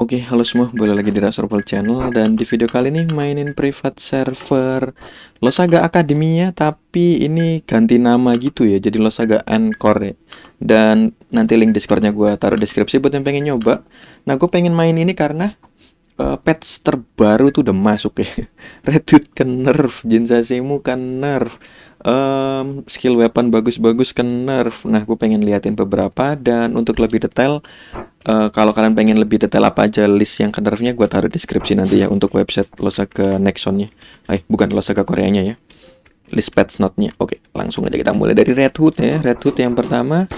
Oke, okay, halo semua, boleh lagi di Rasurpol Channel dan di video kali ini mainin private server Losaga ya, tapi ini ganti nama gitu ya, jadi Losaga Encore ya. Dan nanti link Discordnya gue taruh deskripsi buat yang pengen nyoba. Nah, gue pengen main ini karena uh, patch terbaru tuh udah masuk ya. Redut ke nerf, Sasimu ke nerf, um, skill weapon bagus-bagus ke nerf. Nah, gue pengen liatin beberapa dan untuk lebih detail uh, kalau kalian pengen lebih detail apa aja list yang ke nerfnya gue taruh deskripsi nanti ya untuk website Losaka Nexonnya. Eh, bukan Losaka Koreanya ya. List patch notnya. Oke, langsung aja kita mulai dari Red Hood ya. Red Hood yang pertama.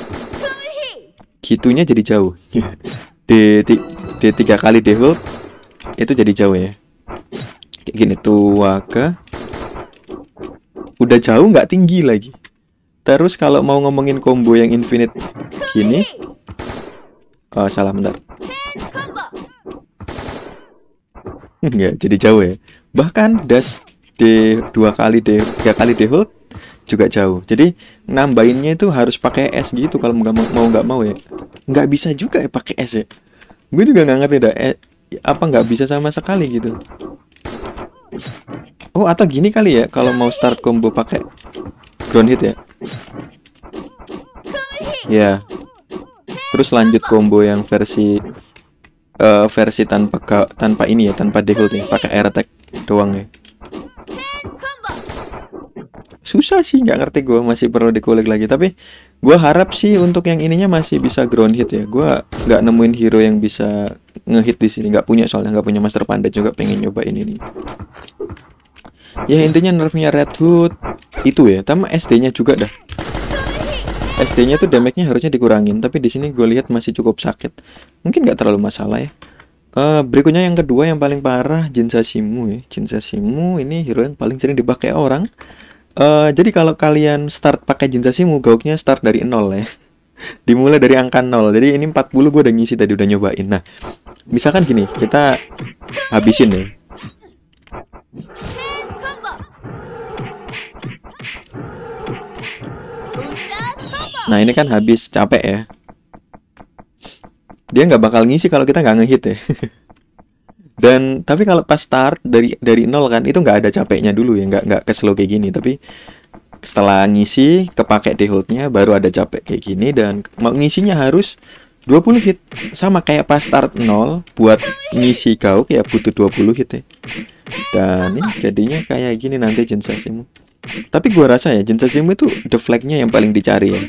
Gitunya jadi jauh. D, 3 kali D itu jadi jauh ya kayak gini tua ke udah jauh nggak tinggi lagi terus kalau mau ngomongin combo yang infinite gini oh, salah bentar nggak jadi jauh ya bahkan dash d dua kali d tiga kali d hold juga jauh jadi nambahinnya itu harus pakai s gitu kalau nggak mau nggak mau ya nggak bisa juga ya pakai s ya gue juga nggak ngerti dah eh, apa nggak bisa sama sekali gitu oh atau gini kali ya kalau mau start combo pakai ground hit ya ya terus lanjut combo yang versi uh, versi tanpa tanpa ini ya tanpa default ya pakai air attack doang ya susah sih nggak ngerti gue masih perlu dikulik lagi tapi gue harap sih untuk yang ininya masih bisa ground hit ya gue nggak nemuin hero yang bisa ngehit di sini nggak punya soalnya nggak punya master panda juga pengen nyoba ini nih ya intinya nerfnya red hood itu ya sama sd nya juga dah sd nya tuh damage nya harusnya dikurangin tapi di sini gue lihat masih cukup sakit mungkin nggak terlalu masalah ya Uh, berikutnya yang kedua yang paling parah Jin Sashimu ya. Jin Sashimu ini hero yang paling sering dipakai orang Eh, jadi kalau kalian start pakai sih mugauknya start dari nol ya. Dimulai dari angka nol. Jadi ini 40 gue udah ngisi tadi udah nyobain. Nah, misalkan gini, kita habisin nih. Nah ini kan habis capek ya. Dia nggak bakal ngisi kalau kita nggak ngehit ya. dan tapi kalau pas start dari dari nol kan itu nggak ada capeknya dulu ya nggak nggak keslow kayak gini tapi setelah ngisi kepake deholdnya baru ada capek kayak gini dan mau ngisinya harus 20 hit sama kayak pas start nol buat ngisi kau kayak butuh 20 hit ya dan ini jadinya kayak gini nanti jensasimu tapi gua rasa ya jensasimu itu the flagnya yang paling dicari ya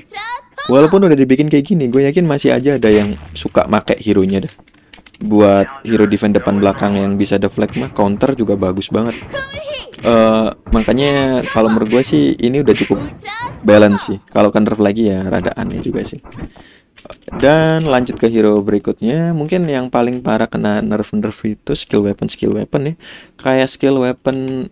walaupun udah dibikin kayak gini gue yakin masih aja ada yang suka make hero nya dah buat hero defense depan belakang yang bisa deflect mah counter juga bagus banget uh, makanya kalau menurut gue sih ini udah cukup balance sih kalau counter lagi ya rada aneh juga sih dan lanjut ke hero berikutnya mungkin yang paling parah kena nerf nerf itu skill weapon skill weapon ya kayak skill weapon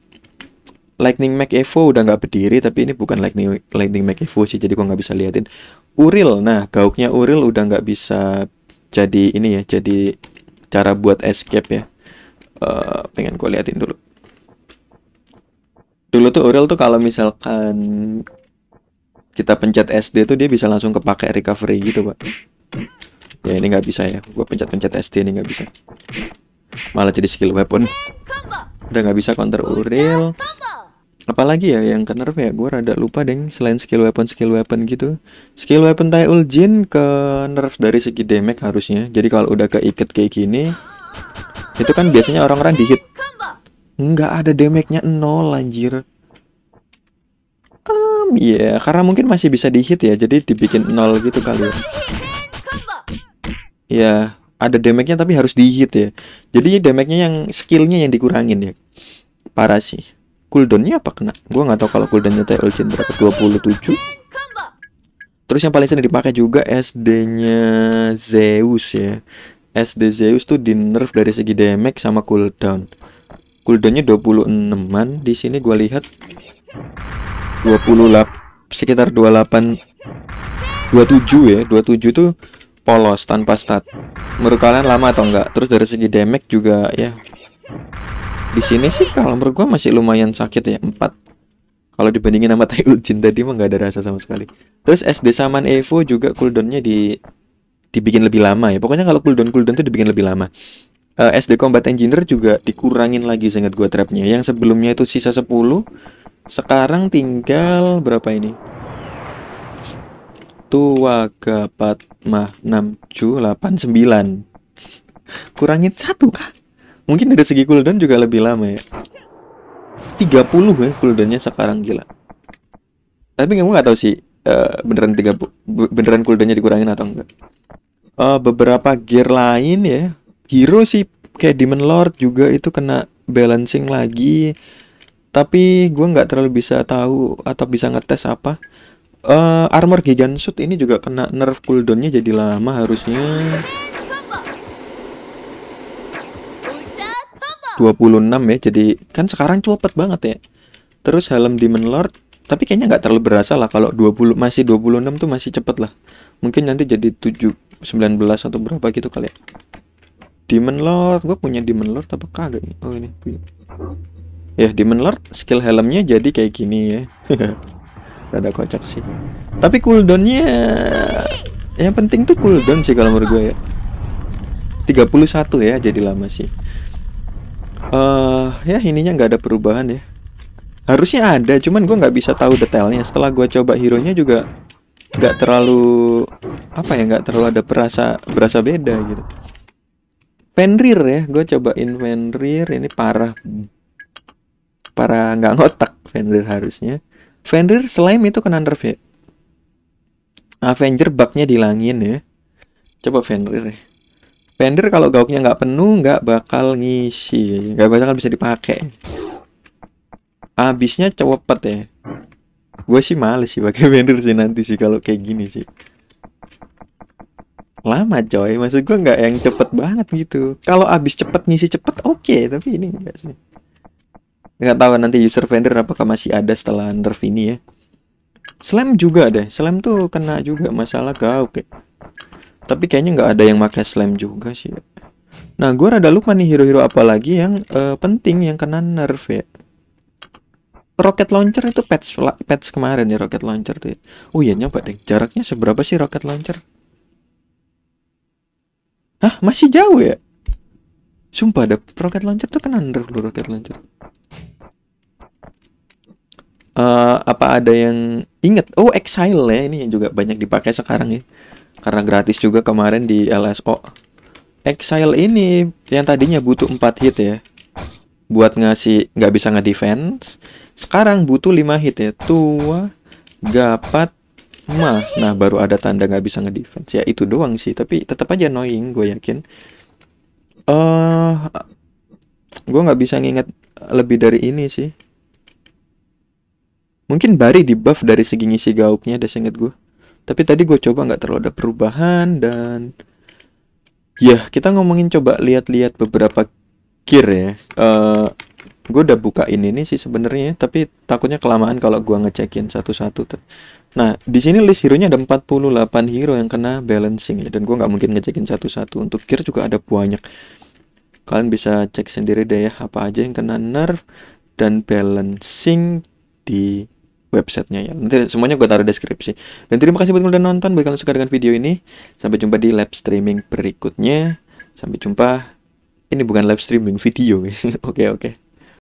Lightning Mac Evo udah nggak berdiri tapi ini bukan Lightning Lightning Mac Evo sih jadi gua nggak bisa liatin Uril nah gauknya Uril udah nggak bisa jadi ini ya jadi cara buat escape ya uh, pengen gue liatin dulu dulu tuh Uril tuh kalau misalkan kita pencet SD tuh dia bisa langsung kepake recovery gitu pak ya ini nggak bisa ya gue pencet-pencet SD ini nggak bisa malah jadi skill weapon udah nggak bisa counter Uril apalagi ya yang ke nerf ya gue rada lupa deh. selain skill weapon skill weapon gitu skill weapon tai uljin ke nerf dari segi damage harusnya jadi kalau udah keikat kayak gini itu kan biasanya orang-orang dihit nggak ada damage-nya nol anjir um, ya yeah. karena mungkin masih bisa dihit ya jadi dibikin nol gitu kali ya ya ada damage-nya tapi harus dihit ya jadi damage-nya yang skill-nya yang dikurangin ya parah sih cooldownnya apa kena? Gue nggak tahu kalau cooldownnya Tail Jin berapa 27. Terus yang paling sering dipakai juga SD-nya Zeus ya. SD Zeus tuh di nerf dari segi damage sama cooldown. Cooldownnya 26-an. Di sini gue lihat 28 sekitar 28 27 ya. 27 tuh polos tanpa stat. Menurut kalian lama atau enggak? Terus dari segi damage juga ya di sini sih kalau menurut gue masih lumayan sakit ya empat kalau dibandingin sama Tai Uljin tadi mah nggak ada rasa sama sekali terus SD Saman Evo juga cooldownnya di dibikin lebih lama ya pokoknya kalau cooldown cooldown tuh dibikin lebih lama uh, eh, SD Combat Engineer juga dikurangin lagi sangat gue trapnya yang sebelumnya itu sisa 10 sekarang tinggal berapa ini tua ke mah enam 7 delapan sembilan kurangin satu kak Mungkin dari segi cooldown juga lebih lama ya. 30 ya cooldownnya sekarang gila. Tapi kamu nggak tahu sih uh, beneran 30 beneran cooldownnya dikurangin atau enggak. Uh, beberapa gear lain ya. Hero sih kayak Demon Lord juga itu kena balancing lagi. Tapi gue nggak terlalu bisa tahu atau bisa ngetes apa. Uh, armor Gigant Suit ini juga kena nerf cooldownnya jadi lama harusnya. 26 ya jadi kan sekarang cepet banget ya terus helm Demon Lord tapi kayaknya nggak terlalu berasa lah kalau 20 masih 26 tuh masih cepet lah mungkin nanti jadi 7 19 atau berapa gitu kali ya Demon Lord gue punya Demon Lord apa kagak nih oh ini punya ya Demon Lord skill helmnya jadi kayak gini ya rada kocak sih tapi cooldownnya yang penting tuh cooldown sih kalau menurut gue ya 31 ya jadi lama sih uh, ya ininya nggak ada perubahan ya harusnya ada cuman gue nggak bisa tahu detailnya setelah gue coba hero nya juga nggak terlalu apa ya nggak terlalu ada perasa berasa beda gitu Fenrir ya gue cobain Fenrir ini parah para nggak ngotak Fenrir harusnya Fenrir slime itu kena nerf ya Avenger bugnya di langit ya coba Fenrir ya Vendor kalau gauknya nggak penuh nggak bakal ngisi, nggak bakal bisa dipakai. Abisnya cepet ya. Gue sih males sih pakai pender sih nanti sih kalau kayak gini sih. Lama coy, maksud gue nggak yang cepet banget gitu. Kalau abis cepet ngisi cepet oke, okay, tapi ini enggak sih. Nggak tahu nanti user vendor apakah masih ada setelah nerf ini ya. Slam juga deh, Slam tuh kena juga masalah gauk ya. Tapi kayaknya nggak ada yang pakai slime juga sih. Nah, gue rada lupa nih hero-hero apa lagi yang uh, penting yang kena nerf ya. Rocket launcher itu patch patch kemarin ya rocket launcher tuh. Ya. Oh iya nyoba deh. Jaraknya seberapa sih rocket launcher? Hah, masih jauh ya? Sumpah ada rocket launcher tuh kena nerf loh rocket launcher. Uh, apa ada yang inget? Oh, Exile ya ini yang juga banyak dipakai sekarang ya karena gratis juga kemarin di LSO. Exile ini yang tadinya butuh 4 hit ya. Buat ngasih nggak bisa ngedefense, sekarang butuh 5 hit ya. Tua gapat mah. Nah, baru ada tanda nggak bisa ngedefense. Ya itu doang sih, tapi tetap aja annoying gue yakin. Eh uh, gue nggak bisa nginget lebih dari ini sih. Mungkin Bari di buff dari segi ngisi gauknya, udah singet gue tapi tadi gue coba nggak terlalu ada perubahan dan ya kita ngomongin coba lihat-lihat beberapa gear ya uh, eh, gue udah buka ini nih sih sebenarnya tapi takutnya kelamaan kalau gue ngecekin satu-satu nah di sini list hero nya ada 48 hero yang kena balancing ya dan gue nggak mungkin ngecekin satu-satu untuk gear juga ada banyak kalian bisa cek sendiri deh ya apa aja yang kena nerf dan balancing di websitenya ya nanti semuanya gue taruh deskripsi dan terima kasih buat yang udah nonton bagi kalian suka dengan video ini sampai jumpa di live streaming berikutnya sampai jumpa ini bukan live streaming video oke oke okay, okay.